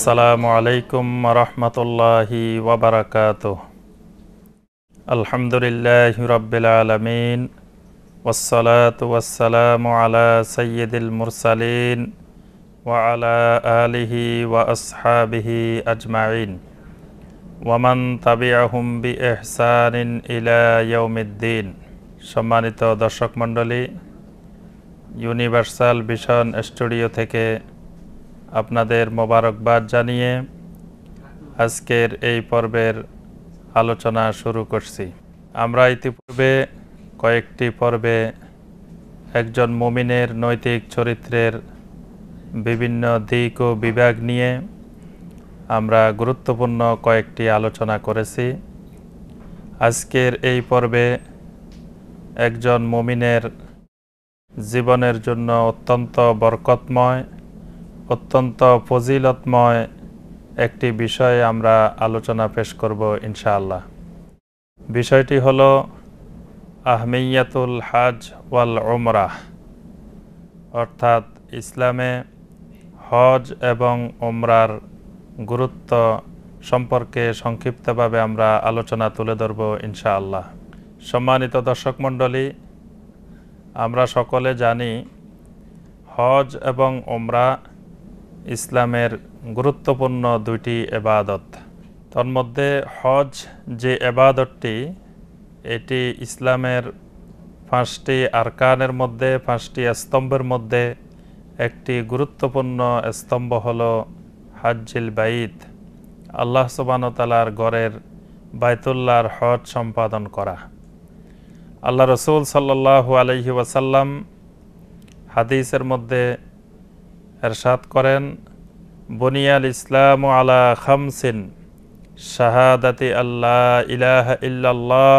আসসালামু আলাইকুম রহমতুল্লাহি ওবরাকাত আলহামদুলিল্লাহ রব্বিল আলমিন ওসলাত ওসালাম আলা সৈয়দুল মুরসালিন ওয়ালা আলিহি ওয়া আসহাবিহি আজমাইন ওয়ামান তাবিআহুম বি এহসানিন ইলা ইয়ৌমিদ্দিন সম্মানিত দর্শক মণ্ডলী ইউনিভার্সাল ভিশন স্টুডিও থেকে আপনাদের মোবারকবাদ জানিয়ে আজকের এই পর্বের আলোচনা শুরু করছি আমরা ইতিপূর্বে কয়েকটি পর্বে একজন মুমিনের নৈতিক চরিত্রের বিভিন্ন দিক ও বিভাগ নিয়ে আমরা গুরুত্বপূর্ণ কয়েকটি আলোচনা করেছি আজকের এই পর্বে একজন মুমিনের জীবনের জন্য অত্যন্ত বরকতময় অত্যন্ত ফজিলতময় একটি বিষয়ে আমরা আলোচনা পেশ করব ইনশাআল্লাহ বিষয়টি হল আহমিয়াতুল হাজ ওয়াল ওমরাহ অর্থাৎ ইসলামে হজ এবং ওমরার গুরুত্ব সম্পর্কে সংক্ষিপ্তভাবে আমরা আলোচনা তুলে ধরব ইনশাআল্লাহ সম্মানিত দর্শক মণ্ডলী আমরা সকলে জানি হজ এবং ওমরা ইসলামের গুরুত্বপূর্ণ দুইটি এবাদত তন্মধ্যে হজ যে এবাদতটি এটি ইসলামের পাঁচটি আরকানের মধ্যে পাঁচটি স্তম্ভের মধ্যে একটি গুরুত্বপূর্ণ স্তম্ভ হল হাজিল বাইত আল্লাহ সুবানতালার গড়ের বায়তুল্লাহর হজ সম্পাদন করা আল্লাহ রসুল সাল্লাহ আলহি ওয়াসাল্লাম হাদিসের মধ্যে এরশাদ করেন বুনিয়াল ইসলাম আলা খামসিন শাহাদাতি আল্লাহ ইলাহ ইল্লাল্লাহ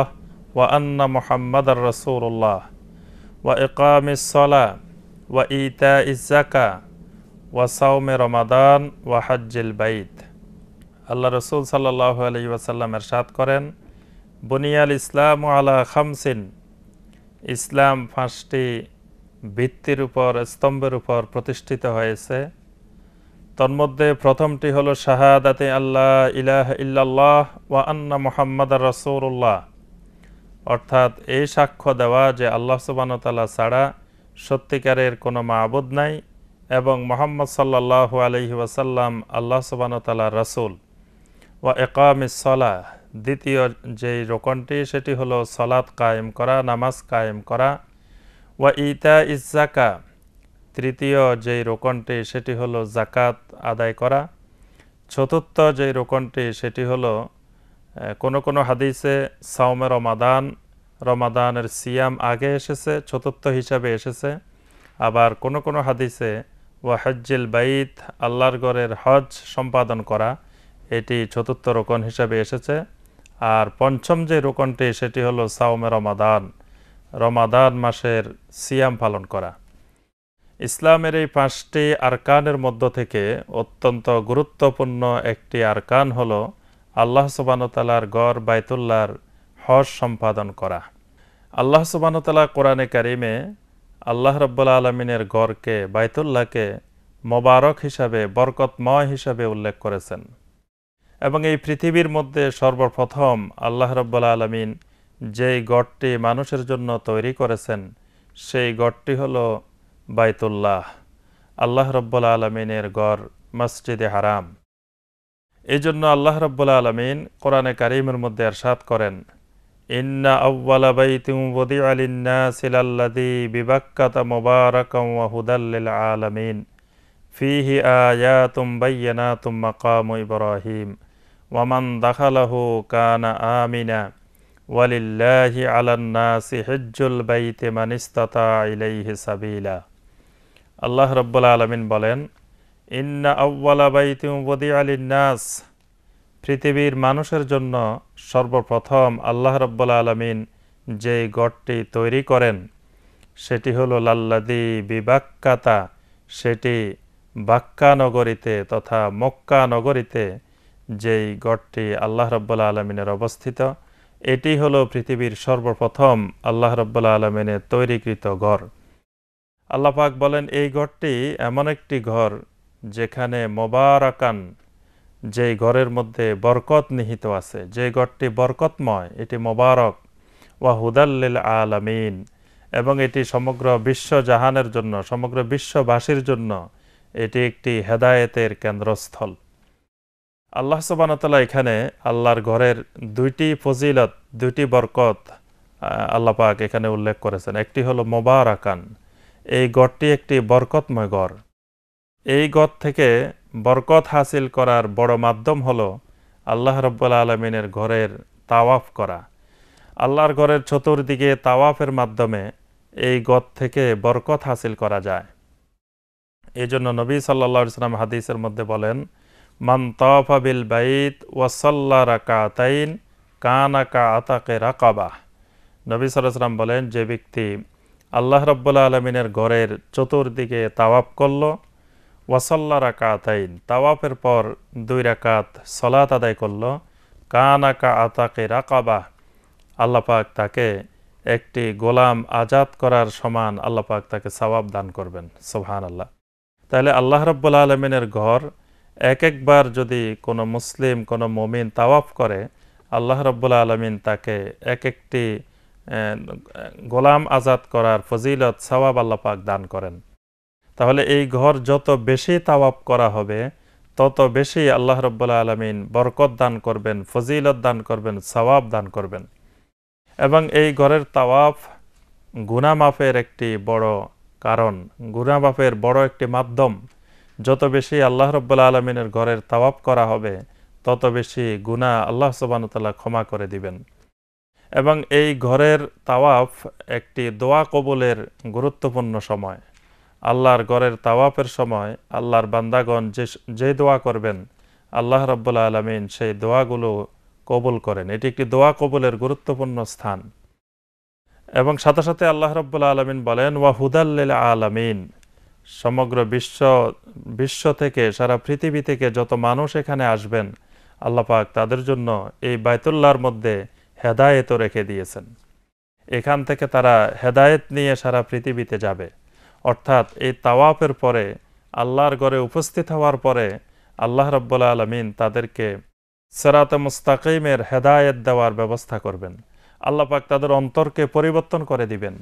ওয়া আন্না মুহাম্মদ রসুল্লাহ ওয়া ইকামিসলা ওয়া ইতা ইজাকা ওয়া সাউমে রমাদান ওয়া হাজ্জিল বাইত আল্লাহ রসুল সাল্লাহ আলি ওয়াসাল্লাম এরশাদ করেন বুনিয়াল ইসলাম আলা খামসিন ইসলাম পাঁচটি ভিত্তির উপর স্তম্ভের উপর প্রতিষ্ঠিত হয়েছে তন্মধ্যে প্রথমটি হল শাহাদাতে আল্লাহ ইলাহ ইল্লাল্লাহ ওয়া আন্না মোহাম্মদ রসৌরুল্লাহ অর্থাৎ এই সাক্ষ্য দেওয়া যে আল্লাহ সুবানতাল্লাহ ছাড়া সত্যিকারের কোনো মাবুদ নাই এবং মোহাম্মদ সাল্লাহ আলহি ওয়াসাল্লাম আল্লাহ সুবানতাল্লাহ রসুল ওয়া একামিসলা দ্বিতীয় যেই রোকনটি সেটি হলো সলাৎ কায়েম করা নামাজ কায়েম করা ওয়া ইতা ইস জাকা তৃতীয় যেই রোকনটি সেটি হলো জাকাত আদায় করা চতুর্থ যেই রোকনটি সেটি হলো কোনো কোনো হাদিসে সাওমে রমাদান রমাদানের সিয়াম আগে এসেছে চতুর্থ হিসাবে এসেছে আবার কোনো কোনো হাদিসে ওয়াহজ্জিল বাইত আল্লাহর গড়ের হজ সম্পাদন করা এটি চতুর্থ রোকন হিসাবে এসেছে আর পঞ্চম যে রোকনটি সেটি হলো সাওমে রমাদান রমাদান মাসের সিয়াম পালন করা ইসলামের এই পাঁচটি আরকানের মধ্য থেকে অত্যন্ত গুরুত্বপূর্ণ একটি আরকান হল আল্লাহ সুবানতালার গড় বাইতুল্লার হজ সম্পাদন করা আল্লাহ সুবানতালা কোরআনে কারিমে আল্লাহ রব্বুল্লা আলমিনের গড়কে বাইতুল্লাহকে মোবারক হিসাবে বরকতময় হিসাবে উল্লেখ করেছেন এবং এই পৃথিবীর মধ্যে সর্বপ্রথম আল্লাহ রব্বুল্লা আলমিন যেই গড়টি মানুষের জন্য তৈরি করেছেন সেই গড়টি হল বাইতুল্লাহ আল্লাহ রব্বুল আলমিনের গড় মসজিদে হারাম এই জন্য আল্লাহ রব্বুল আলমিন কোরআনে কারিমের মধ্যে এরশাদ করেন ইন্না আউ্বালা বাইতুবদি আলিন্না সিলাল্লাদি বিবাক্কাতা মুবারাকম ওয়াহুদাল্লিল আলমিন ফিহি আয়াতুম বাইয়ানাতুম মাকাম ইব্রাহিম ওয়ামান দাখালাহু কানা আমিনা ওয়ালিল্লাহি আলান্নাসি হিজ্জুল মানিস্তাতা ইলাইহি সাবিলা আল্লাহ রব্বুল আলমিন বলেন ইন্না আউ্বালা বাইতে বদি পৃথিবীর মানুষের জন্য সর্বপ্রথম আল্লাহ রব্বুল আলমিন যে গড়টি তৈরি করেন সেটি হলো লাল্লাদি বিবাক্কাতা সেটি বাক্কা নগরীতে তথা মক্কা নগরীতে যেই গড়টি আল্লাহ রব্বুল্লা আলমিনের অবস্থিত এটি হলো পৃথিবীর সর্বপ্রথম আল্লাহ রব্বুল্লা আলমিনের তৈরিকৃত ঘর আল্লাপাক বলেন এই ঘরটি এমন একটি ঘর যেখানে মোবারাকান যে ঘরের মধ্যে বরকত নিহিত আছে যে ঘরটি বরকতময় এটি মোবারক ওয়া হুদাল্লিল আলামিন এবং এটি সমগ্র বিশ্ব জাহানের জন্য সমগ্র বিশ্ববাসীর জন্য এটি একটি হেদায়েতের কেন্দ্রস্থল আল্লাহ সবানতাল্লাহ এখানে আল্লাহর ঘরের দুইটি ফজিলত দুইটি বরকত আল্লাপাক এখানে উল্লেখ করেছেন একটি হলো আকান এই গড়টি একটি বরকতময় গড় এই গড় থেকে বরকত হাসিল করার বড় মাধ্যম হলো আল্লাহ রব্বুল আলমিনের ঘরের তাওয়াফ করা আল্লাহর ঘরের চতুর্দিকে তাওয়াফের মাধ্যমে এই গদ থেকে বরকত হাসিল করা যায় এজন্য নবী সাল্লা সাল্লাম হাদিসের মধ্যে বলেন মান তফা বিল বাইত রাকা রাকাতাইন কান আকা আতাকে রাকাবা নবী সালাম বলেন যে ব্যক্তি আল্লাহ রব্বুল্লা আলমিনের ঘরের চতুর্দিকে তাওয়াপ করল ওয়াসাল্লা রাকাতাইন তাওয়াপের পর দুই রাকাত সলাত আদায় করল কান কা আতাকে রাকাবা আল্লাপাক তাকে একটি গোলাম আজাদ করার সমান আল্লাপাক তাকে সওয়াব দান করবেন সোহান আল্লাহ তাহলে আল্লাহ রব্বুল্লা আলমিনের ঘর এক একবার যদি কোনো মুসলিম কোনো মমিন তাওয়াফ করে আল্লাহ রব্বুল আলমিন তাকে এক একটি গোলাম আজাদ করার ফজিলত সওয়াব পাক দান করেন তাহলে এই ঘর যত বেশি তাওয়াপ করা হবে তত বেশি আল্লাহ রব্বুল্লা আলমিন বরকত দান করবেন ফজিলত দান করবেন সওয়াব দান করবেন এবং এই ঘরের তাওয়াফ গুনামাফের একটি বড় কারণ গুনামাফের বড় একটি মাধ্যম যত বেশি আল্লাহ রব্বুল্লা আলমিনের ঘরের তাওয়াব করা হবে তত বেশি গুণা আল্লাহ সোবানতাল্লাহ ক্ষমা করে দিবেন এবং এই ঘরের তাওয়াফ একটি দোয়া কবুলের গুরুত্বপূর্ণ সময় আল্লাহর ঘরের তাওয়াফের সময় আল্লাহর বান্দাগণ যে যে দোয়া করবেন আল্লাহ রব্বুল্লা আলমিন সেই দোয়াগুলো কবুল করেন এটি একটি দোয়া কবুলের গুরুত্বপূর্ণ স্থান এবং সাথে সাথে আল্লাহ রব্বুল্লা আলমিন বলেন ওয়াহুদাল্লিল আলমিন সমগ্র বিশ্ব বিশ্ব থেকে সারা পৃথিবী থেকে যত মানুষ এখানে আসবেন আল্লাপাক তাদের জন্য এই বায়তুল্লার মধ্যে হেদায়েত রেখে দিয়েছেন এখান থেকে তারা হেদায়েত নিয়ে সারা পৃথিবীতে যাবে অর্থাৎ এই তাওয়াফের পরে আল্লাহর গড়ে উপস্থিত হওয়ার পরে আল্লাহ রব্বুল আলমিন তাদেরকে সেরাতে মুস্তাকিমের হেদায়েত দেওয়ার ব্যবস্থা করবেন আল্লাপাক তাদের অন্তরকে পরিবর্তন করে দিবেন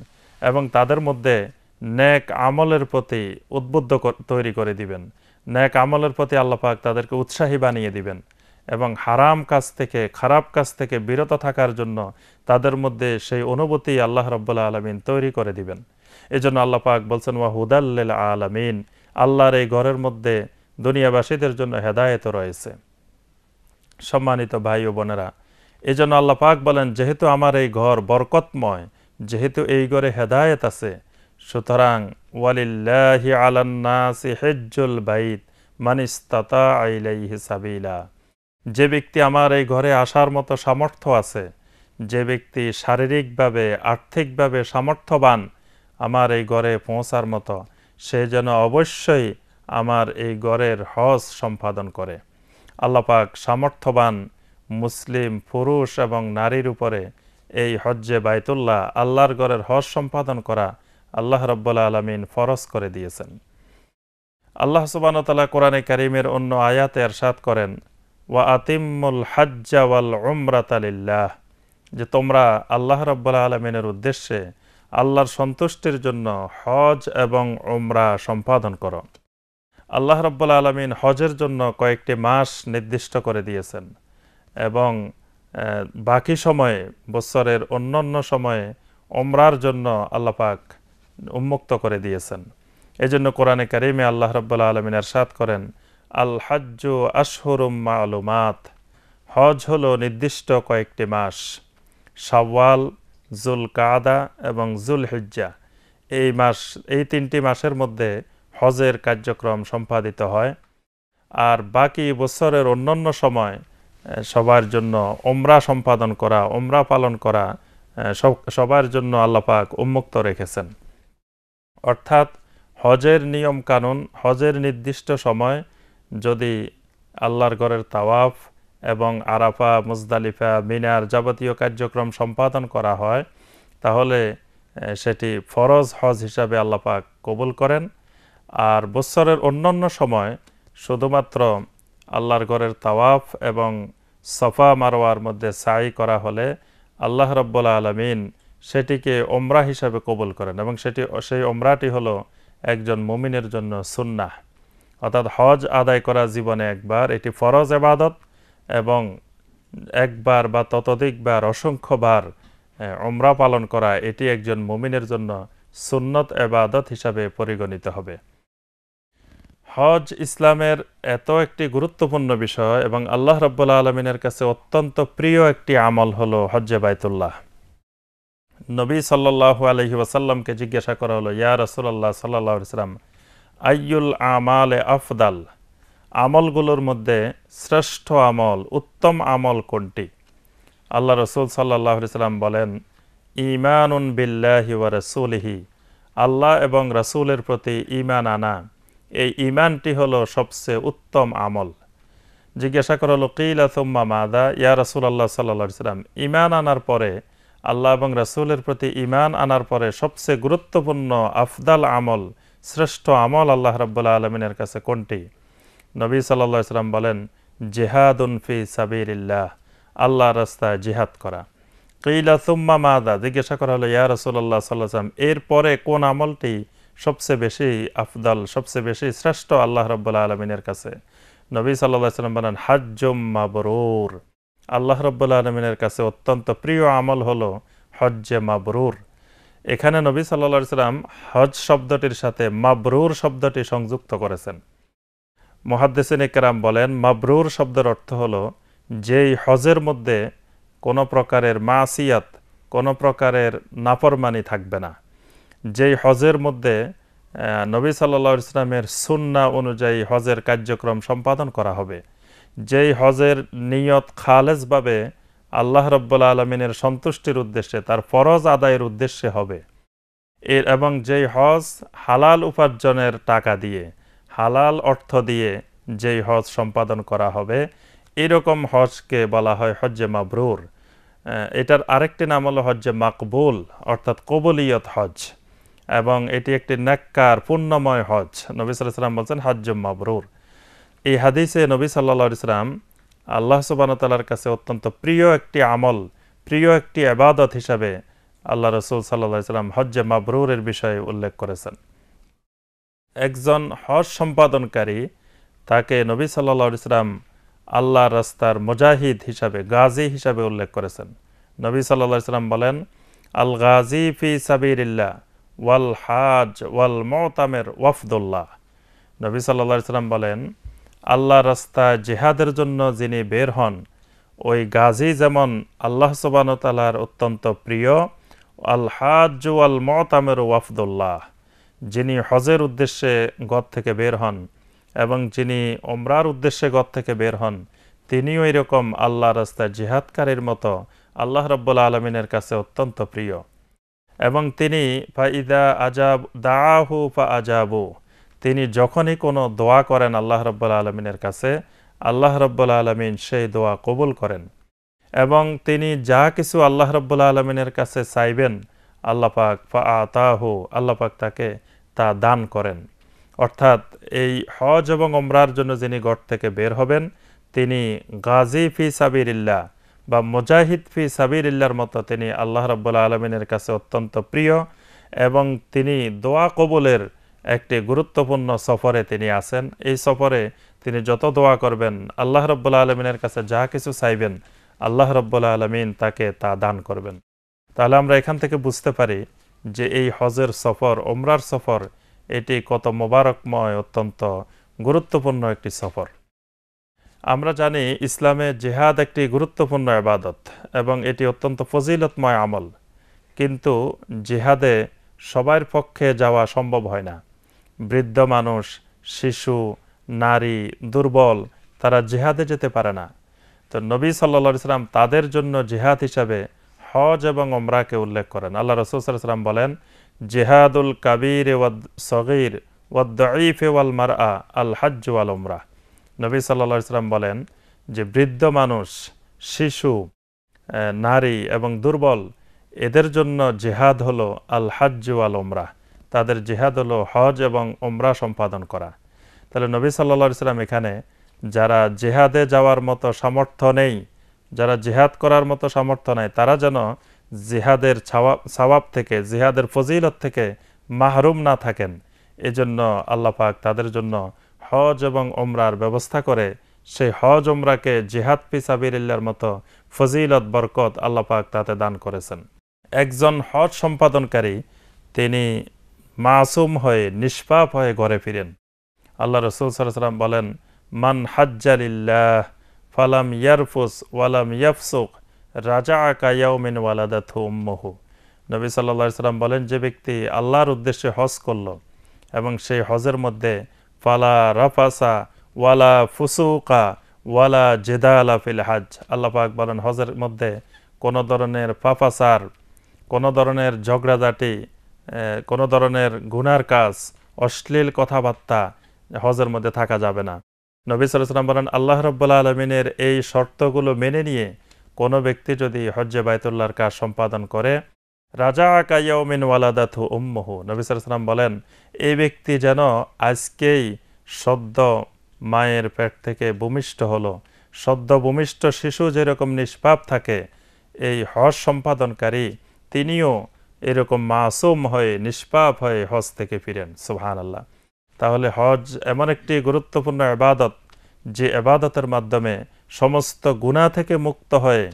এবং তাদের মধ্যে ন্যাক আমলের প্রতি উদ্বুদ্ধ তৈরি করে দিবেন ন্যাক আমলের প্রতি আল্লাপাক তাদেরকে উৎসাহী বানিয়ে দিবেন এবং হারাম কাজ থেকে খারাপ কাজ থেকে বিরত থাকার জন্য তাদের মধ্যে সেই অনুভূতি আল্লাহ রব্বুল্লা আলমিন তৈরি করে দিবেন এই জন্য আল্লাপাক বলছেন ওয়াহুদাল্লিল আলমিন আল্লাহর এই ঘরের মধ্যে দুনিয়াবাসীদের জন্য হেদায়ত রয়েছে সম্মানিত ভাই ও বোনেরা এই জন্য আল্লাপাক বলেন যেহেতু আমার এই ঘর বরকতময় যেহেতু এই ঘরে হেদায়েত আছে সুতরাং ওয়ালিল্লাহি আলান্নাসি হেজ্জুল বাইত মানিস্তাতা আইলাই হিসাবিলা যে ব্যক্তি আমার এই ঘরে আসার মতো সামর্থ্য আছে যে ব্যক্তি শারীরিকভাবে আর্থিকভাবে সামর্থ্যবান আমার এই ঘরে পৌঁছার মতো সে যেন অবশ্যই আমার এই গড়ের হজ সম্পাদন করে আল্লাপাক সামর্থ্যবান মুসলিম পুরুষ এবং নারীর উপরে এই হজ্জে বায়তুল্লাহ আল্লাহর গড়ের হজ সম্পাদন করা আল্লাহ রব্বুল্লা আলমিন ফরজ করে দিয়েছেন আল্লাহ সুবাহতালা কোরআনে করিমের অন্য আয়াতে এরশাদ করেন ওয়া আতিমুল হাজ্জা ওয়াল উমরাত আলিল্লাহ যে তোমরা আল্লাহ রব্বুল্লা আলমিনের উদ্দেশ্যে আল্লাহর সন্তুষ্টির জন্য হজ এবং উমরা সম্পাদন করো আল্লাহ রব্বুল্লা আলমিন হজের জন্য কয়েকটি মাস নির্দিষ্ট করে দিয়েছেন এবং বাকি সময়ে বৎসরের অন্যান্য সময়ে ওমরার জন্য আল্লাপাক উন্মুক্ত করে দিয়েছেন এজন্য কোরআনে কারিমে আল্লাহ রব্বুল্লা আলমিন এরশাদ করেন আল হাজ্য আশহরুম্মা হজ হল নির্দিষ্ট কয়েকটি মাস সাওয়াল জুল কাদা এবং জুল হিজ্জা এই মাস এই তিনটি মাসের মধ্যে হজের কার্যক্রম সম্পাদিত হয় আর বাকি বছরের অন্যান্য সময় সবার জন্য ওমরা সম্পাদন করা ওমরা পালন করা সবার জন্য আল্লাপাক উন্মুক্ত রেখেছেন অর্থাৎ হজের নিয়ম কানুন হজের নির্দিষ্ট সময় যদি আল্লাহর ঘরের তাওয়াফ এবং আরাফা মুজদালিফা মিনার যাবতীয় কার্যক্রম সম্পাদন করা হয় তাহলে সেটি ফরজ হজ হিসাবে আল্লাপাক কবুল করেন আর বৎসরের অন্যান্য সময় শুধুমাত্র আল্লাহর ঘরের তাওয়াফ এবং সফা মারোয়ার মধ্যে সাই করা হলে আল্লাহ রব্বুল্লা আলমিন সেটিকে ওমরা হিসাবে কবুল করেন এবং সেটি সেই ওমরাটি হলো একজন মমিনের জন্য সুন্নাহ অর্থাৎ হজ আদায় করা জীবনে একবার এটি ফরজ এবাদত এবং একবার বা ততোধিকবার অসংখ্যবার ওমরা পালন করা এটি একজন মমিনের জন্য সুন্নত এবাদত হিসাবে পরিগণিত হবে হজ ইসলামের এত একটি গুরুত্বপূর্ণ বিষয় এবং আল্লাহ রব্বুল্লা আলমিনের কাছে অত্যন্ত প্রিয় একটি আমল হলো হজ্জে বাইতুল্লাহ নবী সাল্লাহু আলহি ওয়াসাল্লামকে জিজ্ঞাসা করা হলো ইয়া রসুল্লাহ সাল্লাহ সাল্লাম আইয়ুল আমাল আফদাল আমলগুলোর মধ্যে শ্রেষ্ঠ আমল উত্তম আমল কোনটি আল্লাহ রসুল সাল্লাহ সাল্লাম বলেন ইমানুন বিল্লাহি ওয়া রসুলহি আল্লাহ এবং রসুলের প্রতি ইমান আনা এই ইমানটি হলো সবচেয়ে উত্তম আমল জিজ্ঞাসা করা হলো কিলা তুম্মা মাদা ইয়া রসুল আল্লাহ সাল্লাহ সাল্লাম ইমান আনার পরে আল্লাহ এবং রাসুলের প্রতি ইমান আনার পরে সবচেয়ে গুরুত্বপূর্ণ আফদাল আমল শ্রেষ্ঠ আমল আল্লাহ রাবুল্লাহ আলমিনের কাছে কোনটি নবী সাল্লা সাল্লাম বলেন জেহাদুন ফি সাবিরিল্লাহ আল্লাহ রাস্তায় জিহাদ করা কইলা সুম্মা মাদা জিজ্ঞাসা করা হলো ইয়া রসুল্লাহ সাল্লাম পরে কোন আমলটি সবচেয়ে বেশি আফদাল সবচেয়ে বেশি শ্রেষ্ঠ আল্লাহ রব্বুল্লাহ আলমিনের কাছে নবী সাল্লাহ সাল্লাম বলেন হাজ্জুম্মা বরুর আল্লাহ রব্বুল আলমিনের কাছে অত্যন্ত প্রিয় আমল হলো হজ্জে মাবরুর এখানে নবী সাল্লা সাল্লাম হজ শব্দটির সাথে মাবরুর শব্দটি সংযুক্ত করেছেন মহাদ্দেসিন ইকরাম বলেন মাবরুর শব্দের অর্থ হলো যেই হজের মধ্যে কোনো প্রকারের মাসিয়াত কোনো প্রকারের নাফরমানি থাকবে না যেই হজের মধ্যে নবী সাল্লা ইসলামের সুন্না অনুযায়ী হজের কার্যক্রম সম্পাদন করা হবে যেই হজের নিয়ত খালেজভাবে আল্লাহ রব্বুল আলমিনের সন্তুষ্টির উদ্দেশ্যে তার ফরজ আদায়ের উদ্দেশ্যে হবে এর এবং যেই হজ হালাল উপার্জনের টাকা দিয়ে হালাল অর্থ দিয়ে যেই হজ সম্পাদন করা হবে এরকম হজকে বলা হয় হজ্জে মাবরুর এটার আরেকটি নাম হলো হজ্জে মাকবুল অর্থাৎ কবুলিয়ত হজ এবং এটি একটি নাক্কার পুণ্যময় হজ সাল্লাম বলছেন হজ্জ মাবরুর এই হাদিসে নবী সাল্লা ইসলাম আল্লাহ সুবাহতালার কাছে অত্যন্ত প্রিয় একটি আমল প্রিয় একটি আবাদত হিসাবে আল্লাহ রসুল সাল্লা ইসলাম হজ্জে মাবরুরের বিষয়ে উল্লেখ করেছেন একজন হজ সম্পাদনকারী তাকে নবী সাল্লা ইসলাম আল্লাহ রাস্তার মুজাহিদ হিসাবে গাজী হিসাবে উল্লেখ করেছেন নবী সাল্লা ইসলাম বলেন আল গাজী ফি সাবিরিল্লা ওয়াল হাজ ওয়াল মতামের ওয়াফদুল্লাহ নবী সাল্লা ইসলাম বলেন আল্লাহ রাস্তায় জেহাদের জন্য যিনি বের হন ওই গাজী যেমন আল্লাহ সোবানতালার অত্যন্ত প্রিয় আল হাজ আল মতামের ওয়াফদুল্লাহ যিনি হজের উদ্দেশ্যে গদ থেকে বের হন এবং যিনি ওমরার উদ্দেশ্যে গদ থেকে বের হন তিনি ওই রকম আল্লাহ রাস্তায় জিহাদকারীর মতো আল্লাহ রব্বুল্লা আলমিনের কাছে অত্যন্ত প্রিয় এবং তিনি ফাইদা আজাব দাহু ফা আজাবু তিনি যখনই কোনো দোয়া করেন আল্লাহ রব্বুল আলমিনের কাছে আল্লাহ রব্বুল আলমিন সেই দোয়া কবুল করেন এবং তিনি যা কিছু আল্লাহ রব্বুল আলমিনের কাছে চাইবেন আল্লাপাক ফা আতাহু আল্লাপাক তাকে তা দান করেন অর্থাৎ এই হজ এবং অমরার জন্য যিনি গড় থেকে বের হবেন তিনি গাজী ফি সাবিরিল্লা বা মুজাহিদ ফি সাবিরিল্লার মতো তিনি আল্লাহ রব্বুল আলমিনের কাছে অত্যন্ত প্রিয় এবং তিনি দোয়া কবুলের একটি গুরুত্বপূর্ণ সফরে তিনি আছেন এই সফরে তিনি যত দোয়া করবেন আল্লাহ রব্বুল্লা আলমিনের কাছে যা কিছু চাইবেন আল্লাহ রব্বুল্লা আলমিন তাকে তা দান করবেন তাহলে আমরা এখান থেকে বুঝতে পারি যে এই হজের সফর ওমরার সফর এটি কত মোবারকময় অত্যন্ত গুরুত্বপূর্ণ একটি সফর আমরা জানি ইসলামে জেহাদ একটি গুরুত্বপূর্ণ আবাদত এবং এটি অত্যন্ত ফজিলতময় আমল কিন্তু জেহাদে সবার পক্ষে যাওয়া সম্ভব হয় না বৃদ্ধ মানুষ শিশু নারী দুর্বল তারা জেহাদে যেতে পারে না তো নবী সাল্লা সাল্লাম তাদের জন্য জেহাদ হিসাবে হজ এবং ওমরাকে উল্লেখ করেন আল্লাহ রসুল সাল্লাম বলেন জেহাদুল কাবির ওয়াদ সগির ওয়াদ্দাইফ ওয়াল মার আ আল হাজ ওয়াল ওমরা নবী সাল্লা সাল্লাম বলেন যে বৃদ্ধ মানুষ শিশু নারী এবং দুর্বল এদের জন্য জেহাদ হলো আল হাজ ওয়াল ওমরা তাদের জেহাদ হলো হজ এবং ওমরা সম্পাদন করা তাহলে নবী সাল্লা ইসলাম এখানে যারা জেহাদে যাওয়ার মতো সামর্থ্য নেই যারা জেহাদ করার মতো সামর্থ্য নেই তারা যেন জেহাদের সবাব থেকে জেহাদের ফজিলত থেকে মাহরুম না থাকেন এজন্য আল্লাপাক তাদের জন্য হজ এবং ওমরার ব্যবস্থা করে সেই হজ ওমরাকে জেহাদ পিসাবিরিল্লার মতো ফজিলত বরকত আল্লাপাক তাতে দান করেছেন একজন হজ সম্পাদনকারী তিনি মাসুম হয়ে নিষ্পাপ হয়ে ঘরে ফিরেন আল্লাহ রসুল সাল্লাম বলেন মান হাজ্জালিল্লাহ ফালাম ইয়ারফুস ওয়ালাম ইয়ফসুক রাজা আকায়াউমিন ওয়ালাদা উম্মহু নবী সাল্লা সাল্লাম বলেন যে ব্যক্তি আল্লাহর উদ্দেশ্যে হজ করল এবং সেই হজের মধ্যে ফালা রাফাসা ওয়ালা ফুসুকা ওয়ালা জেদালা ফিল হাজ আল্লাপাক বলেন হজের মধ্যে কোনো ধরনের ফাফাসার কোনো ধরনের ঝগড়াঝাটি কোনো ধরনের গুনার কাজ অশ্লীল কথাবার্তা হজের মধ্যে থাকা যাবে না নবী সালাম বলেন আল্লাহ রব্বুল্লা আলমিনের এই শর্তগুলো মেনে নিয়ে কোনো ব্যক্তি যদি হজ্জে বায়তুল্লাহর কাজ সম্পাদন করে রাজা কাইয়াউমিন ওয়ালাদাথু উম্মহু নবী সালাম বলেন এই ব্যক্তি যেন আজকেই সদ্য মায়ের পেট থেকে ভূমিষ্ঠ হলো সদ্য ভূমিষ্ঠ শিশু যেরকম নিষ্পাপ থাকে এই হজ সম্পাদনকারী তিনিও এরকম মাসুম হয়ে নিষ্পাপ হয়ে হজ থেকে ফিরেন সুহান আল্লাহ তাহলে হজ এমন একটি গুরুত্বপূর্ণ আবাদত যে আবাদতের মাধ্যমে সমস্ত গুণা থেকে মুক্ত হয়ে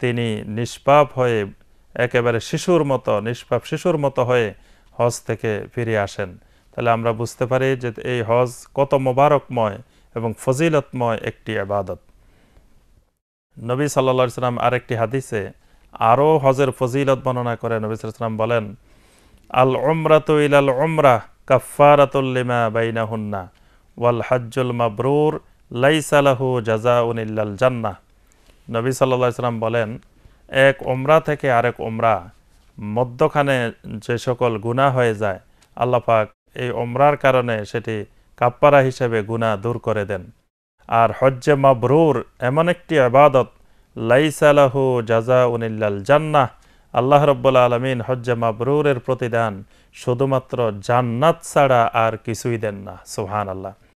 তিনি নিষ্পাপ হয়ে একেবারে শিশুর মতো নিষ্পাপ শিশুর মতো হয়ে হজ থেকে ফিরে আসেন তাহলে আমরা বুঝতে পারি যে এই হজ কত মোবারকময় এবং ফজিলতময় একটি আবাদত নবী সাল্লা সাল্লাম আরেকটি হাদিসে আরও হজের ফজিলত বর্ণনা করে নবিসাম বলেন আল ওমরাত ইলাল ওমরা কাফারাতুল্লিমা বাইনা হুন্না ওয়াল হাজ্জুল মাবরুর লাইসালাহু জাজা উনিল্লাল জান্না নবী সাল্লাম বলেন এক উমরা থেকে আরেক উমরা মধ্যখানে যে সকল গুণা হয়ে যায় আল্লাপাক এই উমরার কারণে সেটি কাপ্পারা হিসেবে গুণা দূর করে দেন আর হজ্জে মাবরুর এমন একটি আবাদত লাইসালাহু জাজা উনিল্লাল জান্নাহ আল্লাহ রব্বুল আলমিন হজ্জা মাবরুরের প্রতিদান শুধুমাত্র জান্নাত ছাড়া আর কিছুই দেন না সুহান আল্লাহ